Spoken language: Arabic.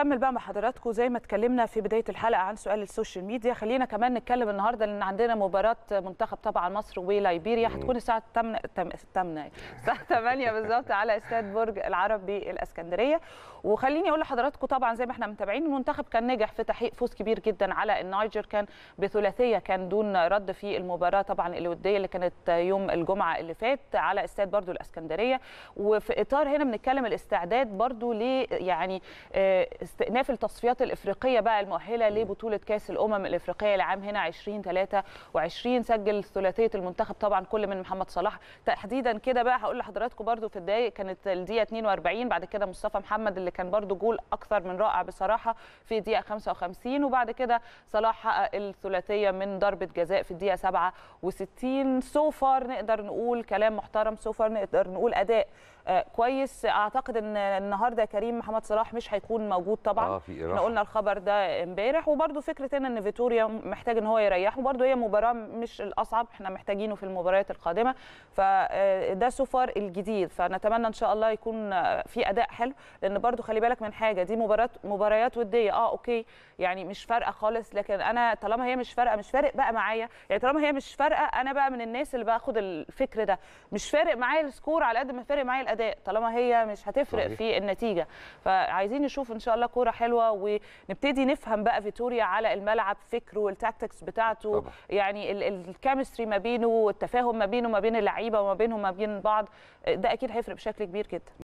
نكمل بقى مع حضراتكم زي ما اتكلمنا في بدايه الحلقه عن سؤال السوشيال ميديا خلينا كمان نتكلم النهارده لان عندنا مباراه منتخب طبعا مصر وليبيريا هتكون الساعه 8 8 الساعه 8 بالظبط على استاد برج العرب بالاسكندريه وخليني اقول لحضراتكم طبعا زي ما احنا متابعين المنتخب كان نجح في تحقيق فوز كبير جدا على النايجر كان بثلاثيه كان دون رد في المباراه طبعا الوديه اللي كانت يوم الجمعه اللي فات على استاد برضو الاسكندريه وفي اطار هنا بنتكلم الاستعداد برضو ل يعني آه، استئناف التصفيات الافريقيه بقى المؤهله لبطوله كاس الامم الافريقيه لعام هنا 2023 سجل ثلاثيه المنتخب طبعا كل من محمد صلاح تحديدا كده بقى هقول لحضراتكم برده في الدقائق كانت الدقيقه 42 بعد كده مصطفى محمد اللي كان برده جول اكثر من رائع بصراحه في الدقيقه 55 وبعد كده صلاح حقق الثلاثيه من ضربه جزاء في الدقيقه 67 سو فار نقدر نقول كلام محترم سو فار نقدر نقول اداء آه، كويس اعتقد ان النهارده كريم محمد صلاح مش هيكون موجود طبعا آه في احنا قلنا الخبر ده امبارح وبرده فكره ان فيتوريا محتاج ان هو يريح وبرده هي مباراه مش الاصعب احنا محتاجينه في المباريات القادمه فده آه، سوفر الجديد فنتمنى ان شاء الله يكون آه، في اداء حلو لان برده خلي بالك من حاجه دي مباراه مباريات وديه اه اوكي يعني مش فارقه خالص لكن انا طالما هي مش فارقه مش فارق بقى معايا يعني طالما هي مش فارقه انا بقى من الناس اللي باخد الفكر ده مش فارق معايا السكور على قد ما فارق معايا الاداء طالما هي مش هتفرق صحيح. في النتيجه فعايزين نشوف ان شاء الله كوره حلوه ونبتدي نفهم بقى فيتوريا على الملعب فكره والتاكتكس بتاعته طبعا. يعني الكيمستري ما بينه والتفاهم ما بينه ما بين اللعيبه وما بينهم ما بين بعض ده اكيد هيفرق بشكل كبير جدا